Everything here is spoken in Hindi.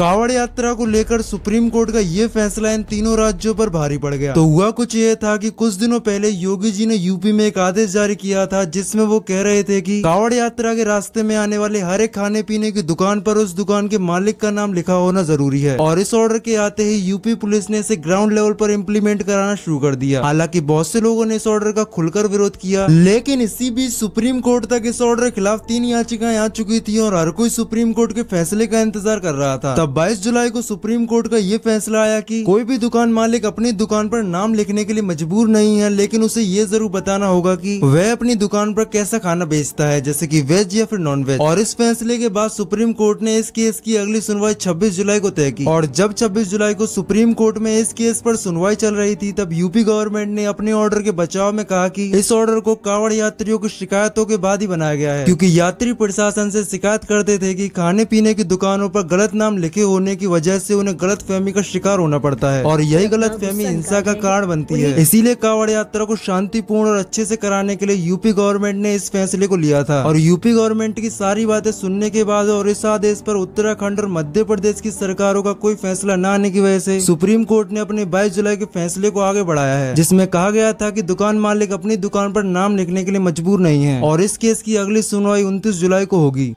कावड़ यात्रा को लेकर सुप्रीम कोर्ट का ये फैसला इन तीनों राज्यों पर भारी पड़ गया तो हुआ कुछ ये था कि कुछ दिनों पहले योगी जी ने यूपी में एक आदेश जारी किया था जिसमें वो कह रहे थे कि कावड़ यात्रा के रास्ते में आने वाले हर एक खाने पीने की दुकान पर उस दुकान के मालिक का नाम लिखा होना जरूरी है और इस ऑर्डर के आते ही यूपी पुलिस ने इसे ग्राउंड लेवल पर इम्प्लीमेंट कराना शुरू कर दिया हालांकि बहुत से लोगों ने इस ऑर्डर का खुलकर विरोध किया लेकिन इसी बीच सुप्रीम कोर्ट तक इस ऑर्डर के खिलाफ तीन याचिकाएं आ चुकी थी और हर कोई सुप्रीम कोर्ट के फैसले का इंतजार कर रहा था अब 22 जुलाई को सुप्रीम कोर्ट का ये फैसला आया कि कोई भी दुकान मालिक अपनी दुकान पर नाम लिखने के लिए मजबूर नहीं है लेकिन उसे ये जरूर बताना होगा कि वह अपनी दुकान पर कैसा खाना बेचता है जैसे कि वेज या फिर नॉन वेज और इस फैसले के बाद सुप्रीम कोर्ट ने इस केस की अगली सुनवाई छब्बीस जुलाई को तय की और जब छब्बीस जुलाई को सुप्रीम कोर्ट में इस केस आरोप सुनवाई चल रही थी तब यूपी गवर्नमेंट ने अपने ऑर्डर के बचाव में कहा की इस ऑर्डर को कावड़ यात्रियों की शिकायतों के बाद ही बनाया गया है क्यूँकी यात्री प्रशासन ऐसी शिकायत करते थे की खाने पीने की दुकानों पर गलत नाम लिखे के होने की वजह से उन्हें गलत फहमी का शिकार होना पड़ता है और यही गलत फहमी हिंसा का कारण बनती है इसीलिए कावड़ यात्रा को शांतिपूर्ण और अच्छे से कराने के लिए यूपी गवर्नमेंट ने इस फैसले को लिया था और यूपी गवर्नमेंट की सारी बातें सुनने के बाद और इस आदेश पर उत्तराखंड और मध्य प्रदेश की सरकारों का कोई फैसला न आने की वजह से सुप्रीम कोर्ट ने अपने बाईस जुलाई के फैसले को आगे बढ़ाया है जिसमें कहा गया था की दुकान मालिक अपनी दुकान पर नाम लिखने के लिए मजबूर नहीं है और इस केस की अगली सुनवाई उनतीस जुलाई को होगी